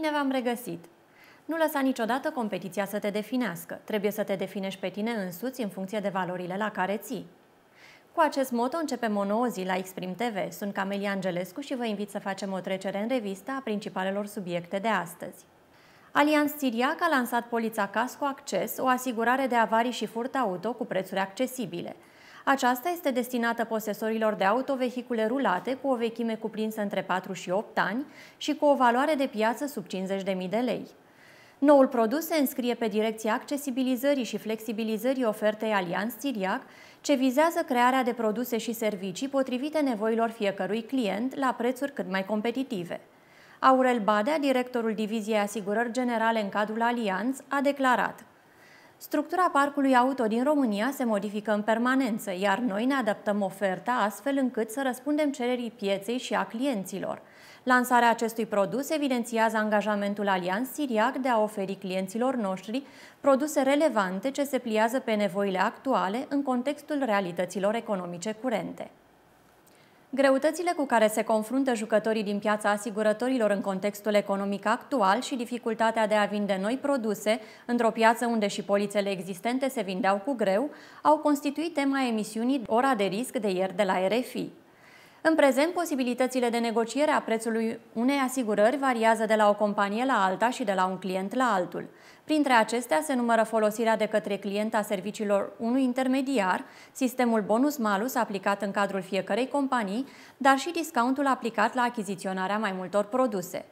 Bine v-am regăsit! Nu lăsa niciodată competiția să te definească. Trebuie să te definești pe tine însuți în funcție de valorile la care ții. Cu acest moto începem o nouă zi la Exprim TV. Sunt Camelia Angelescu și vă invit să facem o trecere în revista a principalelor subiecte de astăzi. Alianz Siriac a lansat polița Casco Acces, o asigurare de avarii și furt auto cu prețuri accesibile – aceasta este destinată posesorilor de autovehicule rulate cu o vechime cuprinsă între 4 și 8 ani și cu o valoare de piață sub 50.000 de lei. Noul produs se înscrie pe direcția accesibilizării și flexibilizării ofertei Alianț Siriac, ce vizează crearea de produse și servicii potrivite nevoilor fiecărui client la prețuri cât mai competitive. Aurel Badea, directorul Diviziei Asigurări Generale în cadrul Alianț, a declarat Structura parcului auto din România se modifică în permanență, iar noi ne adaptăm oferta astfel încât să răspundem cererii pieței și a clienților. Lansarea acestui produs evidențiază angajamentul Alianz Siriac de a oferi clienților noștri produse relevante ce se pliază pe nevoile actuale în contextul realităților economice curente. Greutățile cu care se confruntă jucătorii din piața asigurătorilor în contextul economic actual și dificultatea de a vinde noi produse într-o piață unde și polițele existente se vindeau cu greu au constituit tema emisiunii Ora de risc de ieri de la RFI. În prezent, posibilitățile de negociere a prețului unei asigurări variază de la o companie la alta și de la un client la altul. Printre acestea se numără folosirea de către client a serviciilor unui intermediar, sistemul bonus-malus aplicat în cadrul fiecărei companii, dar și discountul aplicat la achiziționarea mai multor produse.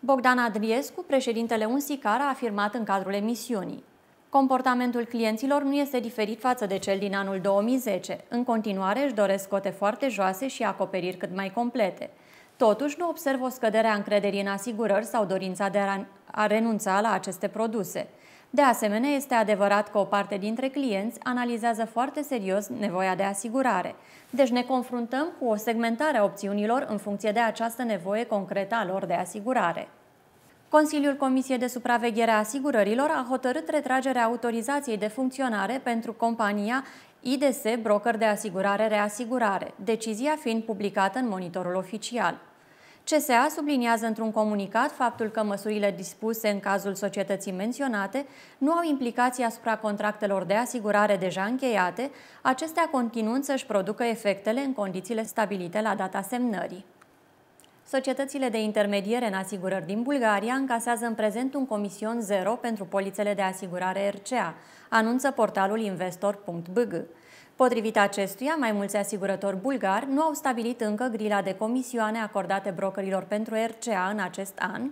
Bogdan Adriescu, președintele Unsicar, a afirmat în cadrul emisiunii. Comportamentul clienților nu este diferit față de cel din anul 2010. În continuare își doresc cote foarte joase și acoperiri cât mai complete. Totuși, nu observ o scădere a încrederii în asigurări sau dorința de a renunța la aceste produse. De asemenea, este adevărat că o parte dintre clienți analizează foarte serios nevoia de asigurare. Deci ne confruntăm cu o segmentare a opțiunilor în funcție de această nevoie concretă a lor de asigurare. Consiliul Comisiei de Supraveghere a Asigurărilor a hotărât retragerea autorizației de funcționare pentru compania IDS Broker de Asigurare-Reasigurare, decizia fiind publicată în monitorul oficial. CSA subliniază într-un comunicat faptul că măsurile dispuse în cazul societății menționate nu au implicații asupra contractelor de asigurare deja încheiate, acestea continuând să-și producă efectele în condițiile stabilite la data semnării. Societățile de intermediere în asigurări din Bulgaria încasează în prezent un comision zero pentru polițele de asigurare RCA, anunță portalul investor.bg. Potrivit acestuia, mai mulți asigurători bulgari nu au stabilit încă grila de comisioane acordate brokerilor pentru RCA în acest an,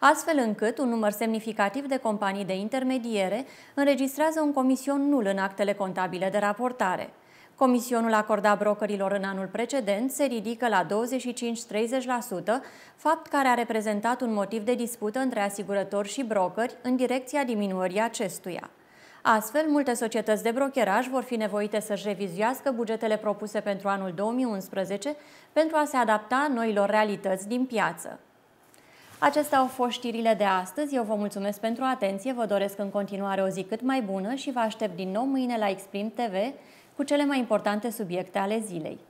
astfel încât un număr semnificativ de companii de intermediere înregistrează un comision nul în actele contabile de raportare. Comisionul acordat brokerilor în anul precedent se ridică la 25-30%, fapt care a reprezentat un motiv de dispută între asigurători și brokeri în direcția diminuării acestuia. Astfel, multe societăți de brokeraj vor fi nevoite să-și revizuiască bugetele propuse pentru anul 2011 pentru a se adapta noilor realități din piață. Acestea au fost știrile de astăzi. Eu vă mulțumesc pentru atenție, vă doresc în continuare o zi cât mai bună și vă aștept din nou mâine la Exprim TV, cu cele mai importante subiecte ale zilei.